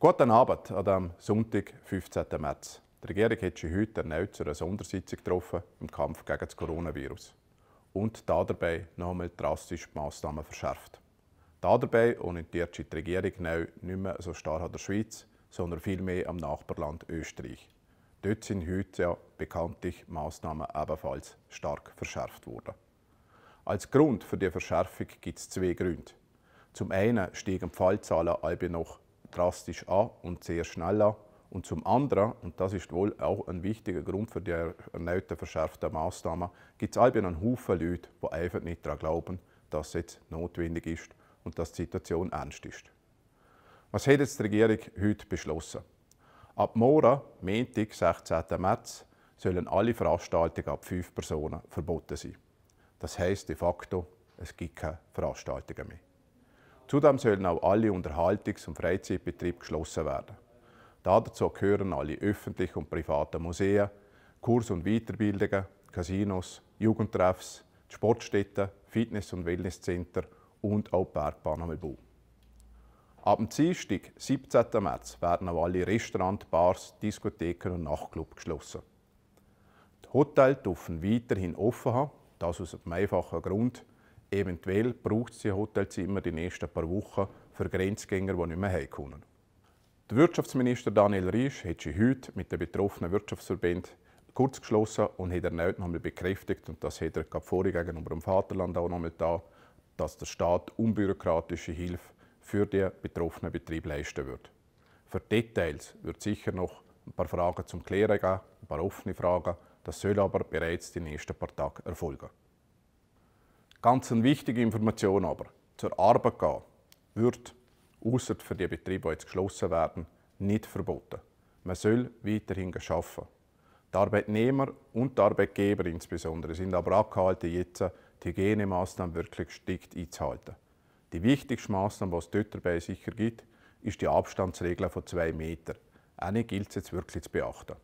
Guten Abend an diesem Sonntag, 15. März. Die Regierung hat sich heute erneut zu einer Sondersitzung getroffen im Kampf gegen das Coronavirus und dabei noch einmal drastisch die Massnahmen verschärft. Dabei orientiert sich die Regierung neu nicht mehr so stark an der Schweiz, sondern vielmehr am Nachbarland Österreich. Dort sind heute ja bekanntlich Massnahmen ebenfalls stark verschärft worden. Als Grund für die Verschärfung gibt es zwei Gründe. Zum einen steigen die Fallzahlen allbe noch drastisch an und sehr schnell an. Und zum anderen, und das ist wohl auch ein wichtiger Grund für die erneute verschärfte Maßnahmen, gibt es eben einen Haufen Leute, die einfach nicht daran glauben, dass es jetzt notwendig ist und dass die Situation ernst ist. Was hat jetzt die Regierung heute beschlossen? Ab morgen, Montag, 16. März, sollen alle Veranstaltungen ab fünf Personen verboten sein. Das heißt de facto, es gibt keine Veranstaltungen mehr. Zudem sollen auch alle Unterhaltungs- und Freizeitbetriebe geschlossen werden. Dazu gehören alle öffentlichen und privaten Museen, Kurs- und Weiterbildungen, Casinos, Jugendtreffs, Sportstätten, Fitness- und Wellnesscenter und auch die Bergbahn am Bau. Ab dem Dienstag, 17. März, werden auch alle Restaurants, Bars, Diskotheken und Nachtclubs geschlossen. Die Hotels dürfen weiterhin offen haben, das aus dem einfachen Grund, Eventuell braucht es die Hotelzimmer die nächsten paar Wochen für Grenzgänger, die nicht mehr heimkommen. Der Wirtschaftsminister Daniel Riesch hat sich heute mit den betroffenen Wirtschaftsverbänden kurz geschlossen und hat erneut einmal bekräftigt, und das hat er gerade vorher gegenüber dem Vaterland auch nochmal da, dass der Staat unbürokratische Hilfe für den betroffenen Betrieb leisten wird. Für Details wird sicher noch ein paar Fragen zum Klären geben, ein paar offene Fragen. Das soll aber bereits die nächsten paar Tage erfolgen. Ganz eine wichtige Information aber, zur Arbeit gehen wird, außer für die Betriebe, die jetzt geschlossen werden, nicht verboten. Man soll weiterhin arbeiten. Die Arbeitnehmer und die Arbeitgeber insbesondere sind aber angehalten, jetzt die Hygienemaßnahmen wirklich strikt einzuhalten. Die wichtigste Massnahme, die es dort dabei sicher gibt, ist die Abstandsregel von zwei Metern. Eine gilt es jetzt wirklich zu beachten.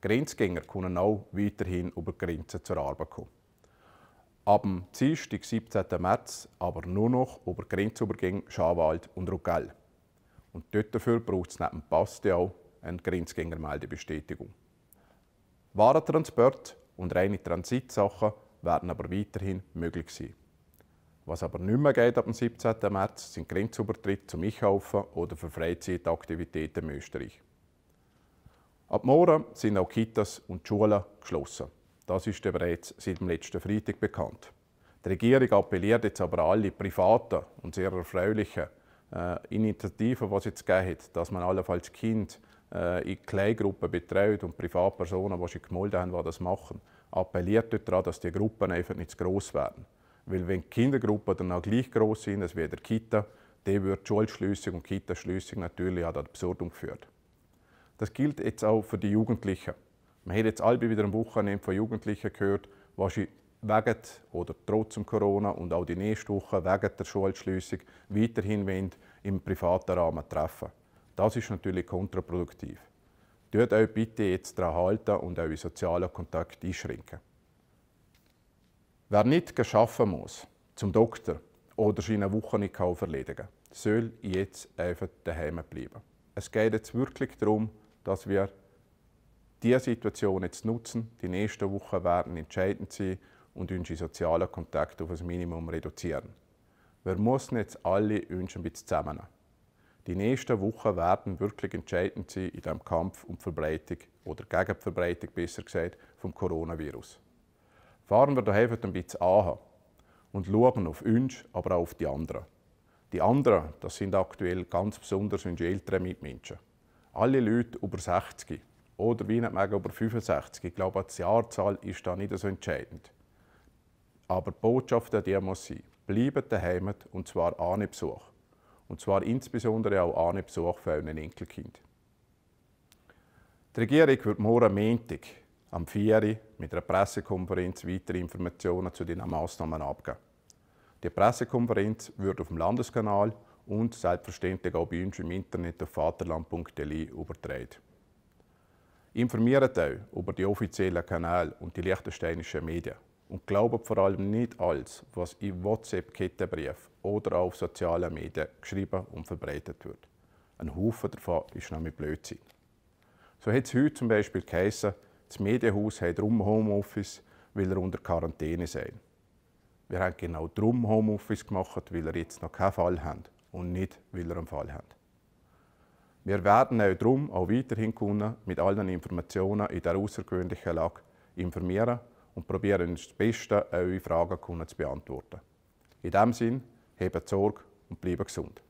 Grenzgänger können auch weiterhin über die Grenzen zur Arbeit kommen. Ab dem Dienstag, 17. März, aber nur noch über Grenzübergänge Schawald und Ruckell. Und dort dafür braucht es neben dem auch eine Grenzgängermeldebestätigung. Warentransport und reine Transitsachen werden aber weiterhin möglich sein. Was aber nicht mehr geht ab dem 17. März, sind Grenzübertritte zum Einkaufen oder für Freizeitaktivitäten in Österreich. Ab morgen sind auch Kitas und Schulen geschlossen. Das ist bereits seit dem letzten Freitag bekannt. Die Regierung appelliert jetzt aber alle privaten und sehr erfreulichen äh, Initiativen, die es jetzt gegeben hat, dass man allenfalls Kind äh, in Kleingruppen betreut und Privatpersonen, die sich gemeldet haben, die das machen, appelliert daran, dass die Gruppen einfach nicht zu gross werden. Weil wenn die Kindergruppen dann auch gleich gross sind als wie der Kita, dann wird die Schulschliessung und Kitaschliessung natürlich auch ad absurdum geführt. Das gilt jetzt auch für die Jugendlichen. Man hat jetzt alle wieder am Wochenende von Jugendlichen gehört, die wegen oder trotz dem Corona und auch die nächste Woche wegen der Schulschließung weiterhin wollen, im privaten Rahmen treffen Das ist natürlich kontraproduktiv. Tut euch bitte jetzt daran halten und eure sozialen Kontakte einschränken. Wer nicht arbeiten muss, zum Doktor oder seine Woche nicht erledigen kann, soll jetzt einfach daheim bleiben. Es geht jetzt wirklich darum, dass wir diese Situation jetzt nutzen. Die nächsten Wochen werden entscheidend sein und unsere sozialen Kontakte auf ein Minimum reduzieren. Wir müssen jetzt alle uns ein bisschen zusammen. Die nächsten Wochen werden wirklich entscheidend sein in diesem Kampf um die Verbreitung oder gegen die Verbreitung, besser gesagt, vom Coronavirus. Fahren wir daheim ein bisschen an und schauen auf uns, aber auch auf die anderen. Die anderen, das sind aktuell ganz besonders unsere älteren Mitmenschen. Alle Leute über 60 oder wie meinetwegen über 65. Ich glaube, die Jahrzahl ist da nicht so entscheidend. Aber die Botschaft an dir muss sein, bleibe daheim und zwar ohne Besuch. Und zwar insbesondere auch ohne Besuch für euren Enkelkind. Die Regierung wird morgen Montag am 4. mit einer Pressekonferenz weitere Informationen zu diesen Massnahmen abgeben. Die Pressekonferenz wird auf dem Landeskanal und selbstverständlich auch bei uns im Internet auf vaterland.de übertragen. Informiert euch über die offiziellen Kanäle und die liechtensteinischen Medien. Und glaubt vor allem nicht alles, was in WhatsApp-Kettenbrief oder auf sozialen Medien geschrieben und verbreitet wird. Ein Haufen davon ist nämlich Blödsinn. So hat es heute zum Beispiel geheißen, das Medienhaus hat drum Homeoffice, weil er unter Quarantäne sei. Wir haben genau drum Homeoffice gemacht, weil er jetzt noch keinen Fall haben und nicht, weil er einen Fall haben. Wir werden auch darum auch weiterhin können, mit allen Informationen in dieser außergewöhnlichen Lage informieren und probieren uns das Beste, eure Fragen können zu beantworten. In diesem Sinne, hebt Sorge und bleibt gesund.